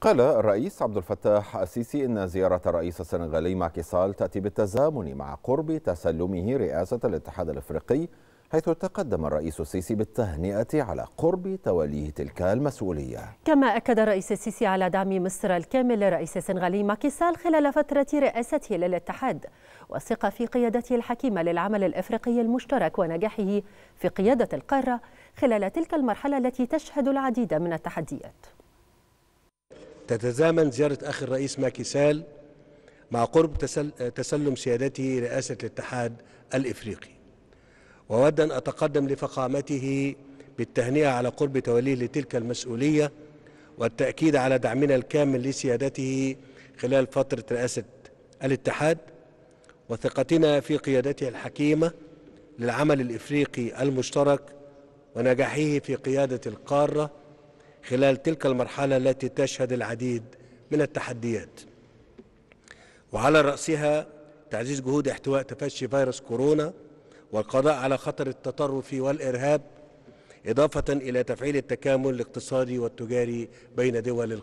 قال الرئيس عبد الفتاح السيسي إن زيارة الرئيس السنغالي ماكي سال تأتي بالتزامن مع قرب تسلمه رئاسة الاتحاد الأفريقي حيث تقدم الرئيس السيسي بالتهنئة على قرب توليه تلك المسؤولية كما أكد الرئيس السيسي على دعم مصر الكامل لرئيس السنغالي ماكي سال خلال فترة رئاسته للاتحاد والثقة في قيادته الحكيمة للعمل الإفريقي المشترك ونجاحه في قيادة القارة خلال تلك المرحلة التي تشهد العديد من التحديات تتزامن زيارة أخي الرئيس ماكي سال مع قرب تسلم سيادته رئاسة الاتحاد الإفريقي وأود أن أتقدم لفخامته بالتهنئة على قرب توليه لتلك المسؤولية والتأكيد على دعمنا الكامل لسيادته خلال فترة رئاسة الاتحاد وثقتنا في قيادته الحكيمة للعمل الإفريقي المشترك ونجاحه في قيادة القارة خلال تلك المرحلة التي تشهد العديد من التحديات وعلى رأسها تعزيز جهود احتواء تفشي فيروس كورونا والقضاء على خطر التطرف والإرهاب إضافة إلى تفعيل التكامل الاقتصادي والتجاري بين دول القرى